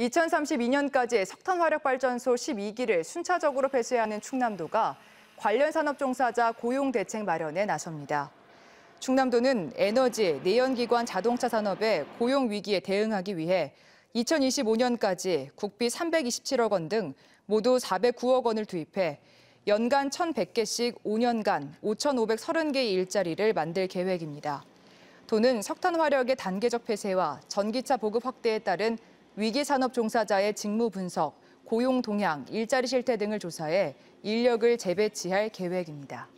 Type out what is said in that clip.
2032년까지 석탄 화력 발전소 12기를 순차적으로 폐쇄하는 충남도가 관련 산업 종사자 고용 대책 마련에 나섭니다. 충남도는 에너지, 내연기관 자동차 산업의 고용 위기에 대응하기 위해 2025년까지 국비 327억 원 등 모두 409억 원을 투입해 연간 1,100개씩 5년간 5,530개의 일자리를 만들 계획입니다. 도는 석탄 화력의 단계적 폐쇄와 전기차 보급 확대에 따른 위기 산업 종사자의 직무 분석, 고용 동향, 일자리 실태 등을 조사해 인력을 재배치할 계획입니다.